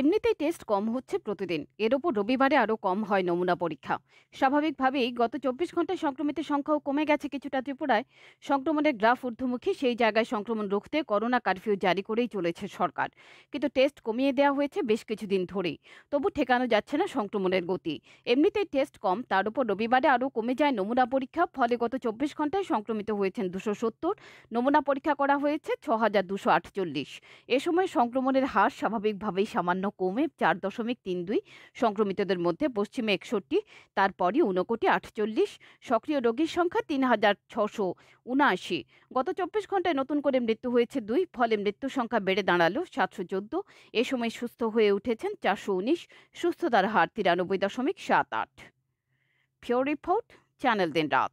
এমনিতেই টেস্ট কম হচ্ছে প্রতিদিন এর ওপর রবিবারে আরও কম হয় নমুনা পরীক্ষা স্বাভাবিকভাবেই গত চব্বিশ ঘন্টায় সংক্রমিতের সংখ্যাও কমে গেছে কিছুটা ত্রিপুরায় সংক্রমণের গ্রাফ ঊর্ধ্বমুখী সেই জায়গায় সংক্রমণ রুখতে করোনা কারফিউ জারি করেই চলেছে সরকার কিন্তু টেস্ট কমিয়ে দেওয়া হয়েছে বেশ কিছুদিন ধরেই তবু ঠেকানো যাচ্ছে না সংক্রমণের গতি এমনিতেই টেস্ট কম তার উপর রবিবারে আরও কমে যায় নমুনা পরীক্ষা ফলে গত চব্বিশ ঘন্টায় সংক্রমিত হয়েছেন দুশো সত্তর নমুনা পরীক্ষা করা হয়েছে ছ হাজার দুশো আটচল্লিশ এ সময় সংক্রমণের হার স্বাভাবিকভাবেই সামান্য সামান্য কমে চার দশমিক তিন দুই সংক্রমিতদের মধ্যে পশ্চিমে একষট্টি তারপরই ঊনকোটি আটচল্লিশ সক্রিয় রোগীর সংখ্যা তিন হাজার ছশো উনআশি গত চব্বিশ ঘন্টায় নতুন করে মৃত্যু হয়েছে দুই ফলে মৃত্যু সংখ্যা বেড়ে দাঁড়ালো সাতশো চোদ্দ এ সময় সুস্থ হয়ে উঠেছেন চারশো উনিশ সুস্থতার হার তিরানব্বই দশমিক সাত আট ফিওর রিপোর্ট চ্যানেল দিন রাত